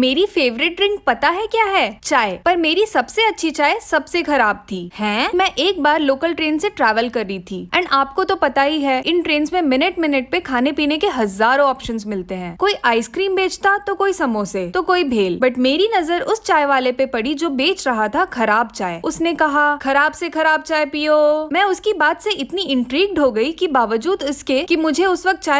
मेरी favourite drink पता है क्या है चाय पर मेरी सबसे अच्छी चाय सबसे खराब थी है मैं एक बार लोकल ट्रेन से ट्रैवल कर रही थी एंड आपको तो पता ही है इन ट्रेन में मिनट मिनट पे खाने पीने के हजारों ऑप्शन मिलते हैं कोई आइसक्रीम बेचता तो कोई समोसे तो कोई भेल बट मेरी नजर उस चाय वाले पे पड़ी जो बेच रहा था खराब चाय उसने कहा खराब से खराब चाय पियो मैं उसकी बात से इतनी इंट्रीग्ड हो गई कि बावजूद इसके कि मुझे उस वक्त चाय